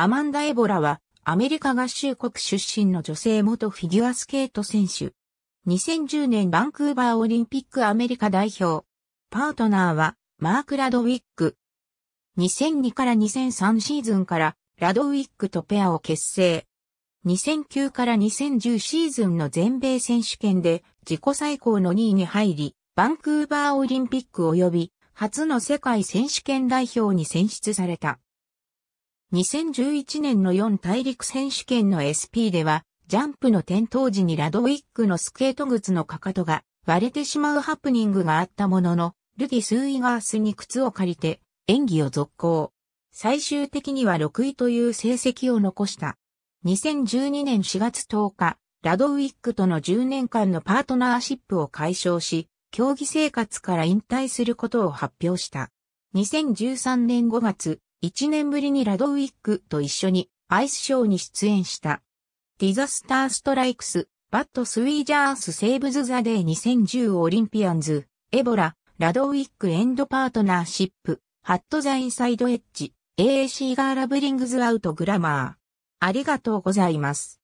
アマンダ・エボラは、アメリカ合衆国出身の女性元フィギュアスケート選手。2010年バンクーバーオリンピックアメリカ代表。パートナーは、マーク・ラドウィック。2002から2003シーズンからラドウィックとペアを結成。2009から2010シーズンの全米選手権で自己最高の2位に入り、バンクーバーオリンピック及び初の世界選手権代表に選出された。2011年の4大陸選手権の SP では、ジャンプの転倒時にラドウィックのスケート靴のかかとが割れてしまうハプニングがあったものの、ルディ・スーイガースに靴を借りて演技を続行。最終的には6位という成績を残した。2012年4月10日、ラドウィックとの10年間のパートナーシップを解消し、競技生活から引退することを発表した。2013年5月、1年ぶりにラドウィックと一緒にアイスショーに出演した。ディザスターストライクス、バッドスウィージャースセーブズザデー2010オリンピアンズ、エボラ、ラドウィックエンドパートナーシップ、ハットザインサイドエッジ、AAC ガーラブリングズアウトグラマー。ありがとうございます。